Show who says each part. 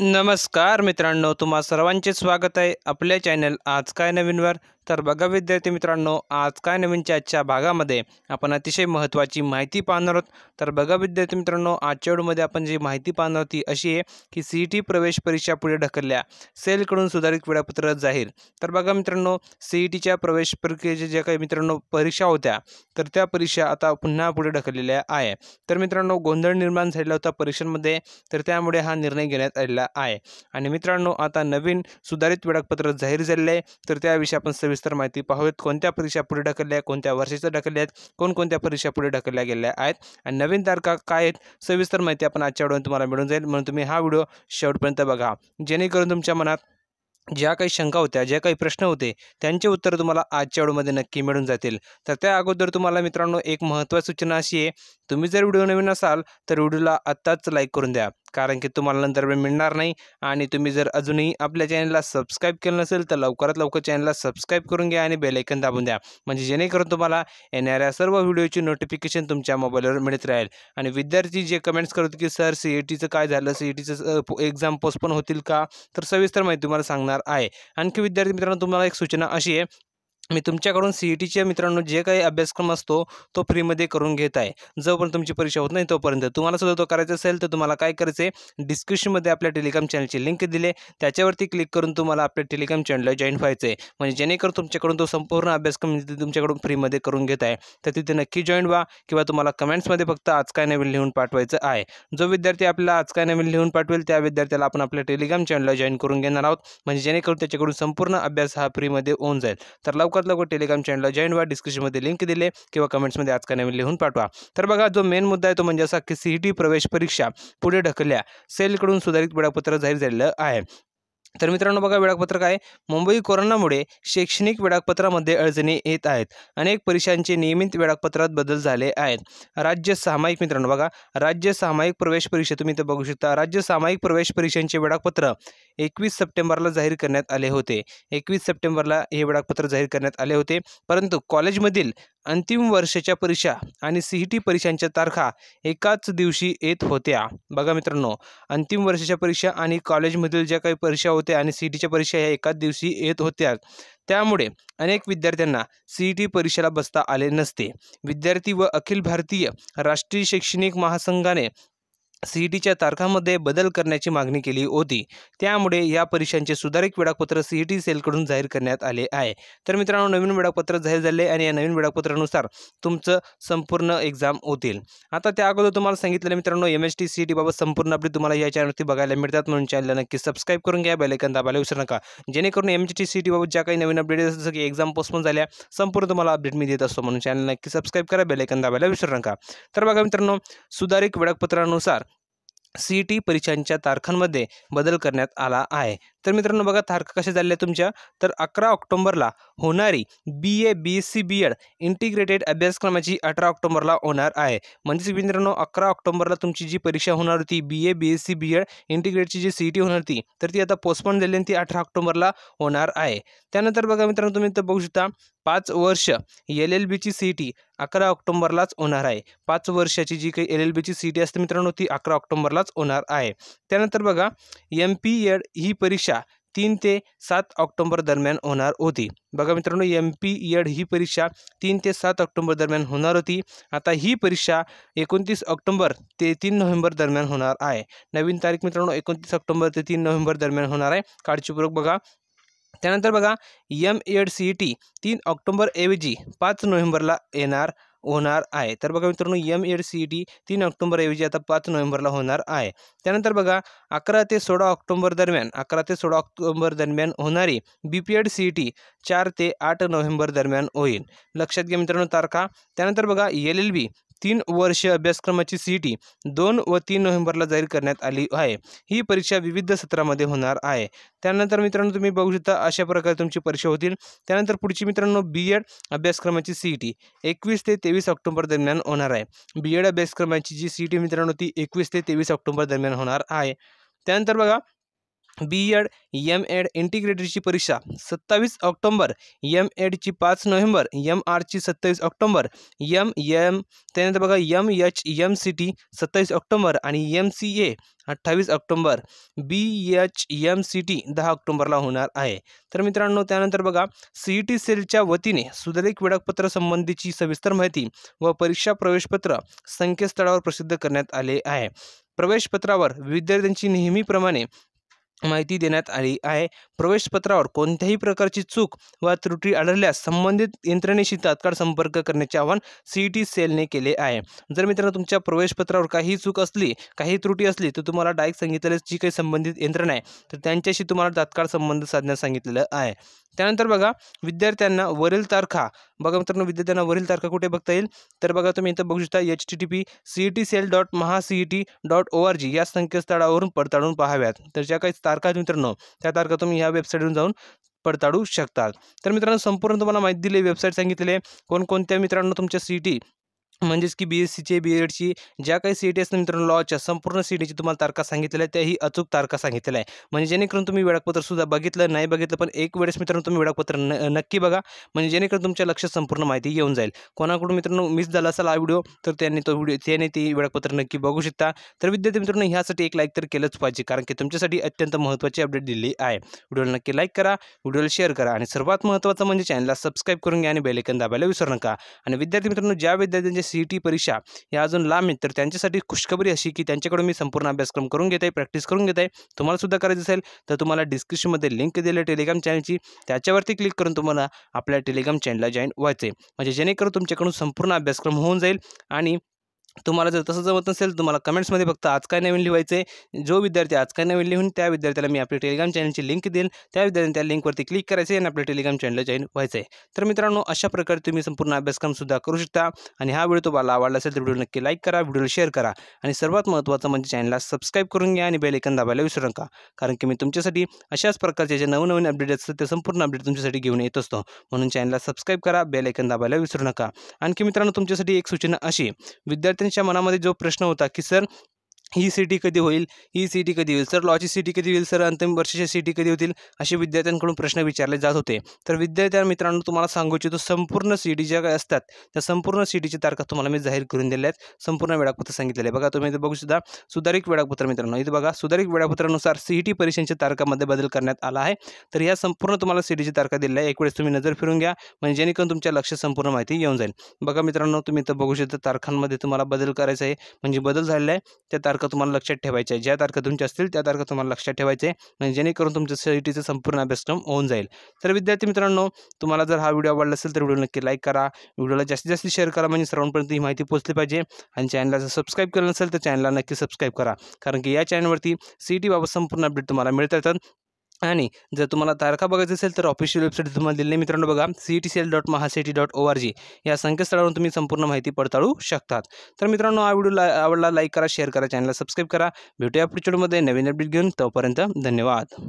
Speaker 1: नमस्कार मित्रांनो तुम्हा सर्वांचे स्वागत आहे आपल्या चॅनल आज काय नवीनवर तर बघा विद्यार्थी मित्रांनो आज काय नवीनच्या आजच्या भागामध्ये आपण अतिशय महत्त्वाची माहिती पाहणार आहोत तर बघा विद्यार्थी मित्रांनो आजच्या वेळमध्ये आपण जी माहिती पाहणार होती अशी आहे की सी टी e प्रवेश परीक्षा पुढे ढकलल्या सेलकडून सुधारित वेळापत्र जाहीर तर बघा मित्रांनो सी टीच्या e प्रवेश प्रक्रियेच्या ज्या काही मित्रांनो परीक्षा होत्या तर त्या परीक्षा आता पुन्हा पुढे ढकललेल्या आहे तर मित्रांनो गोंधळ निर्माण झालेला होता परीक्षांमध्ये तर त्यामुळे हा निर्णय घेण्यात आलेला आहे आणि मित्रांनो आता नवीन सुधारित वेळापत्र जाहीर झालेलं आहे तर त्याविषयी आपण सविस्तर सविस्तर माहिती पाहूयात कोणत्या परीक्षा पुढे ढकलल्या कोणत्या वर्षाच्या ढकलल्या आहेत कोणकोणत्या परीक्षा पुढे ढकलल्या गेल्या आहेत आणि नवीन तारखा काय आहेत सविस्तर माहिती आपण आजच्या वेळेवर तुम्हाला मिळून जाईल म्हणून तुम्ही हा व्हिडिओ शेवटपर्यंत बघा जेणेकरून तुमच्या मनात ज्या काही शंका होत्या ज्या काही प्रश्न होते त्यांचे उत्तर तुम्हाला आजच्या व्हिडिओमध्ये नक्की मिळून जातील तर त्या अगोदर तुम्हाला मित्रांनो एक महत्त्वाची सूचना अशी आहे तुम्ही जर व्हिडिओ नवीन असाल तर व्हिडिओला आत्ताच लाईक करून द्या कारण की तुम्हाला नंतर वेळ मिळणार नाही आणि तुम्ही जर अजूनही आपल्या चॅनलला सबस्क्राईब केलं नसेल तर लवकरात लवकर चॅनलला सबस्क्राईब करून घ्या आणि बेलायकन दाबून द्या म्हणजे जेणेकरून तुम्हाला येणाऱ्या सर्व व्हिडिओची नोटिफिकेशन तुमच्या मोबाईलवर मिळत राहील आणि विद्यार्थी जे कमेंट्स करत की सर सी ई e टीचं काय झालं सी ई टीचं एक्झाम पोस्टपोन होतील का तर सविस्तर माहिती तुम्हाला सांगणार आहे आणखी विद्यार्थी मित्रांनो तुम्हाला एक सूचना अशी आहे मी तुमच्याकडून सी ई टीच्या मित्रांनो जे काही अभ्यासक्रम असतो तो फ्रीमध्ये करून घेत आहे जोपर्यंत तुमची परीक्षा होत नाही तोपर्यंत तुम्हाला सुद्धा तो करायचा असेल तर तुम्हाला काय करायचं आहे डिस्क्रिप्शनमध्ये आपल्या टेलिग्राम चॅनलची लिंक दिले त्याच्यावरती क्लिक करून तुम्हाला आपल्या टेलिग्राम चॅनलला जॉईन व्हायचं आहे म्हणजे जेणेकरून तुमच्याकडून तो संपूर्ण अभ्यासक्रम तुमच्याकडून फ्रीमध्ये करून घेत आहे तर तिथे नक्की जॉईन व्हा किंवा तुम्हाला कमेंट्समध्ये फक्त आज काय नवीन लिहून पाठवायचं आहे जो विद्यार्थी आपल्याला आज काय नवीन लिहून पाठवेल त्या विद्यार्थ्याला आपण आपल्या टेलिग्राम चॅनलला जॉईन करून घेणार आहोत म्हणजे जेणेकरून त्याच्याकडून संपूर्ण अभ्यास हा फ्रीमध्ये होऊन जाईल तर लवकर लवकरात लवकर टेलिग्राम चॅनलला जॉईन व्हा डिस्क्रिप्शनमध्ये लिंक दिले किंवा कमेंट्समध्ये आज नवीन लिहून पाठवा तर बघा जो मेन मुद्दा आहे तो म्हणजे असा की सीईटी प्रवेश परीक्षा पुढे ढकलल्या सेलकडून सुधारित वेळापत्र जाहीर झालेलं आहे तर मित्रांनो बघा वेळापत्रक काय मुंबई कोरोनामुळे शैक्षणिक वेळापत्रामध्ये अडचणी येत आहेत अनेक परीक्षांचे नियमित वेळापत्रात बदल झाले आहेत राज्य सामायिक मित्रांनो बघा राज्य सामायिक प्रवेश परीक्षा तुम्ही इथं बघू शकता राज्य सामायिक प्रवेश परीक्षांचे वेळापत्र एकवीस सप्टेंबरला जाहीर करण्यात आले होते एकवीस सप्टेंबरला हे वेळापत्र जाहीर करण्यात आले होते परंतु कॉलेजमधील अंतिम वर्षाच्या परीक्षा आणि सी ई टी परीक्षांच्या तारखा एकाच दिवशी येत होत्या बघा मित्रांनो अंतिम वर्षाच्या परीक्षा आणि कॉलेजमधील ज्या काही परीक्षा होत्या आणि सी ई टीच्या परीक्षा ह्या एकाच दिवशी येत होत्या त्यामुळे अनेक विद्यार्थ्यांना ई टी परीक्षेला बसता आले नसते विद्यार्थी व अखिल भारतीय राष्ट्रीय शैक्षणिक महासंघाने टीच्या तारखांमध्ये बदल करण्याची मागणी केली होती त्यामुळे या परीक्षांचे सुधारित वेळापत्र टी सेलकडून जाहीर करण्यात आले आहे तर मित्रांनो नवीन वेळापत्र जाहीर झाले आणि या नवीन वेळापत्रानुसार तुमचं संपूर्ण एक्झाम होतील आता त्या अगोदर तुम्हाला सांगितलेलं मित्रांनो एम एस टी सीईटी बाबत संपूर्ण अपडेट तुम्हाला या चॅनलवरती बघायला मिळतात म्हणून चॅनलला नक्की सबस्क्राईब करून घ्या बेलेकन दाबायला विसरू नका जेणेकरून एम एस टी सीईटी बाबत ज्या काही नवीन अपडेट जसं की एक्झाम पोस्टपोन झाल्या संपूर्ण तुम्हाला अपडेट मी देत असतो म्हणून चॅनल नक्की सबस्क्राईब करा बेलेकन दाबायला विसरू नका तर बघा मित्रांनो सुधारित वेळापत्रानुसार सी टी परीक्षांच्या तारखांमध्ये बदल करण्यात आला आहे तर मित्रांनो बघा तारखा कशा झालेल्या तुमच्या तर अकरा ऑक्टोंबरला होणारी B A B S C B Ed integrated अभ्यासक्रमाची अठरा ऑक्टोबरला होणार आहे म्हणजेच मित्रांनो अकरा ऑक्टोंबरला तुमची जी परीक्षा होणार होती B A B S C B Ed इंटिग्रेटची जी सी टी e होणार होती तर ती आता पोस्टपोन झाली आणि ती अठरा ऑक्टोबरला होणार आहे त्यानंतर बघा मित्रांनो तुम्ही तर बघू शकता पाच वर्ष एल एल बीची सी टी अकरा ऑक्टोंबरलाच होणार आहे पाच वर्षाची जी काही एल एल बीची सी टी असते मित्रांनो ती अकरा ऑक्टोंबरलाच होणार आहे त्यानंतर बघा एम पी एड ही परीक्षा तीन ते सात ऑक्टोंबर दरम्यान होणार होती बघा मित्रांनो एम पी एड ही परीक्षा तीन ते सात ऑक्टोंबर दरम्यान होणार होती आता ही परीक्षा एकोणतीस ऑक्टोंबर ते तीन नोव्हेंबर दरम्यान होणार आहे नवीन तारीख मित्रांनो एकोणतीस ऑक्टोंबर ते तीन नोव्हेंबर दरम्यान होणार आहे काळजीपूर्वक बघा त्यानंतर बघा M Ed C E T तीन ऑक्टोंबरऐवजी पाच नोव्हेंबरला येणार होणार आहे तर बघा मित्रांनो M Ed C E T तीन ऑक्टोबरऐवजी आता पाच नोव्हेंबरला होणार आहे त्यानंतर बघा अकरा ते सोळा ऑक्टोंबर दरम्यान अकरा ते सोळा ऑक्टोंबर दरम्यान होणारी B P Ed C E T चार ते आठ नोव्हेंबर दरम्यान होईल लक्षात घ्या मित्रांनो तारखा त्यानंतर बघा एल एल बी तीन वर्ष अभ्यासक्रमाची सी ई टी दोन व तीन नोव्हेंबरला जाहीर करण्यात आली आहे ही परीक्षा विविध सत्रामध्ये होणार आहे त्यानंतर मित्रांनो तुम्ही बघू शकता अशा प्रकारे तुमची परीक्षा होतील त्यानंतर पुढची मित्रांनो बी एड e अभ्यासक्रमाची सी ई टी एकवीस ते तेवीस ऑक्टोबर दरम्यान होणार आहे बी एड e अभ्यासक्रमाची जी सी टी e मित्रांनो ती एकवीस ते तेवीस ऑक्टोबर दरम्यान होणार आहे त्यानंतर बघा बी एड एम एड इंटिग्रेटेडची परीक्षा सत्तावीस ऑक्टोंबर एम एडची पाच नोव्हेंबर एम आरची सत्तावीस ऑक्टोंबर एम एम त्यानंतर बघा M H M C T सत्तावीस ऑक्टोंबर आणि एम सी ए अठ्ठावीस ऑक्टोंबर B H M C T दहा ऑक्टोंबरला होणार आहे तर मित्रांनो त्यानंतर बघा ई टी e सेलच्या वतीने सुधारित वेळापत्र संबंधीची सविस्तर माहिती व परीक्षा प्रवेशपत्र संकेतस्थळावर प्रसिद्ध करण्यात आले आहे प्रवेशपत्रावर विद्यार्थ्यांची नेहमीप्रमाणे माहिती देण्यात आली आहे प्रवेशपत्रावर कोणत्याही प्रकारची चूक वा त्रुटी आढळल्यास संबंधित यंत्रणेशी तात्काळ संपर्क करण्याचे आवाहन सी ई टी सेलने केले आहे जर मित्रांनो तुमच्या प्रवेशपत्रावर काही चूक असली काही त्रुटी असली तर तुम्हाला डायरेक्ट सांगितलेली जी काही संबंधित यंत्रणा आहे तर त्यांच्याशी तुम्हाला तात्काळ संबंध साधण्यास सांगितलेलं आहे त्यानंतर बघा विद्यार्थ्यांना वरील तारखा बघा मित्रांनो विद्यार्थ्यांना वरील तारखा कुठे बघता येईल तर बघा तुम्ही इथं बघू शकता H T T P E T cell dot Maha E T dot O R G या संकेतस्थळावरून पडताळून पाहाव्यात तर ज्या काही तारखा आहेत मित्रांनो त्या तारखा तुम्ही ह्या वेबसाईटवरून जाऊन पडताळू शकतात तर मित्रांनो संपूर्ण तुम्हाला माहिती दिली वेबसाईट सांगितले कोणकोणत्या मित्रांनो तुमच्या सी टी म्हणजेच की बी एस सीचे बी एडची e ज्या काही सी टी असतात मित्रांनो लॉच्या संपूर्ण सी टीची e तुम्हाला तारखा सांगितलेल्या आहे त्याही अचूक तारखा सांगितलेल्या आहे म्हणजे जेणेकरून तुम्ही वेळापत्रसुद्धा बघितलं नाही बघितलं पण एक वेळेस मित्रांनो तुम्ही वेळापत्र न नक्की बघा म्हणजे जेणेकरून तुमच्या लक्षात संपूर्ण माहिती येऊन जाईल कोणाकडून मित्रांनो मिस झाला असाल हा व्हिडिओ तर त्यांनी तो व्हिडिओ त्याने ती वेळापत्र नक्की बघू शकता तर विद्यार्थी मित्रांनो ह्यासाठी एक लाईक तर केलंच पाहिजे कारण की तुमच्यासाठी अत्यंत महत्त्वाची अपडेट दिली आहे व्हिडिओला नक्की लाईक करा व्हिडिओला शेअर करा आणि सर्वात महत्त्वाचं म्हणजे चॅनलला सबस्क्राईब करून घ्या आणि बेलेकन दाबायला विसरू नका आणि विद्यार्थी मित्रांनो ज्या विद्यार्थ्यांचे सी ई टी परीक्षा या अजून लांब आहेत तर त्यांच्यासाठी खुशखबरी अशी की त्यांच्याकडून मी संपूर्ण अभ्यासक्रम करून घेत आहे प्रॅक्टिस करून घेत आहे सुद्धा करायचं असेल तर तुम्हाला डिस्क्रिप्शनमध्ये लिंक दिली टेलिग्राम चॅनलची त्याच्यावरती क्लिक करून तुम्हाला आपल्या टेलिग्राम चॅनलला जॉईन व्हायचं आहे म्हणजे जेणेकरून तुमच्याकडून संपूर्ण अभ्यासक्रम होऊन जाईल आणि तुम्हाला जर तसं जमत नसेल तुम्हाला कमेंट्समध्ये फक्त आज काय नवीन लिहायचे जो विद्यार्थी आज काय नवीन लिहून त्या विद्यार्थ्याला मी आपल्या टेलिग्राम चॅनलची लिंक देईन त्या विद्यार्थ्यांनी त्या लिंकवरती क्लिक करायचे आणि आपल्या टेलिग्राम चॅनलला जॉईन व्हायचं आहे तर मित्रांनो अशा प्रकारे तुम्ही संपूर्ण अभ्यासक्रमसुद्धा करू शकता आणि हा व्हिडिओ तुम्हाला आवडला असेल तर व्हिडिओ नक्की लाईक करा व्हिडिओला शेअर करा आणि सर्वात महत्त्वाचं म्हणजे चॅनलला सबस्क्राईब करून घ्या आणि बेलेकन दाबायला विसरू नका कारण की मी तुमच्यासाठी अशाच प्रकारचे जे नवनवीन अपडेट असतात ते संपूर्ण अपडेट तुमच्यासाठी घेऊन येत असतो म्हणून चॅनलला सबस्क्राईब करा बेलेकन दाबायला विसरू नका आणखी मित्रांनो तुमच्यासाठी एक सूचना अशी विद्यार्थी च्या मनामध्ये जो प्रश्न होता की सर ही सी टी कधी होईल ही सी टी कधी होईल सर लॉची सी टी कधी होईल सर अंतिम वर्षाच्या सी टी कधी होतील असे विद्यार्थ्यांकडून प्रश्न विचारले जात होते तर विद्यार्थ्या मित्रांनो तुम्हाला सांगू इच्छितो संपूर्ण सी टी ज्या काय असतात त्या संपूर्ण सी टीची तारखा तुम्हाला मी जाहीर करून दिल्या आहेत संपूर्ण वेळापत्र आहे बघा तुम्ही इथे बघू सुद्धा सुधारित वेळापत्र मित्रांनो इथे बघा सुधारित वेळापत्रानुसार सी टी परीक्षांच्या तारखामध्ये बदल करण्यात आला आहे तर या संपूर्ण तुम्हाला सी टीची तारखा दिल्या आहे एक वेळेस तुम्ही नजर फिरून घ्या म्हणजे जेणेकरून तुमच्या लक्ष संपूर्ण माहिती येऊन जाईल बघा मित्रांनो तुम्ही इथं बघू शकता तारखांमध्ये तुम्हाला बदल करायचा आहे म्हणजे बदल झालेला आहे त्या तारखा तारखा तुम्हाला लक्षात ठेवायच्या आहे ज्या तारखा तुमच्या असतील त्या तारखा तुम्हाला लक्षात ठेवायचे म्हणजे जेणेकरून तुमचं सी ई संपूर्ण अभ्यासक्रम होऊन जाईल तर विद्यार्थी मित्रांनो तुम्हाला जर हा व्हिडिओ आवडला असेल तर व्हिडिओ नक्की लाईक करा व्हिडिओला जास्तीत जास्त शेअर करा म्हणजे सर्वांपर्यंत ही माहिती पोहोचली पाहिजे आणि चॅनलला जर सबस्क्राईब केलं नसेल तर चॅनलला नक्की सबस्क्राईब करा कारण की या चॅनलवरती सी ई संपूर्ण अपडेट तुम्हाला मिळत राहतात आणि जर तुम्हाला तारखा बघायचं असेल तर ऑफिशियल वेबसाईट तुम्हाला दिली मित्रांनो बघा C T C L dot T dot O R G या संकेतस्थळावरून तुम्ही संपूर्ण माहिती पडताळू शकतात तर मित्रांनो हा व्हिडिओ आवडला लाईक करा शेअर करा चॅनलला सबस्क्राईब करा भेटूया पुढच्या व्हिडिओमध्ये नवीन अपडेट घेऊन तोपर्यंत धन्यवाद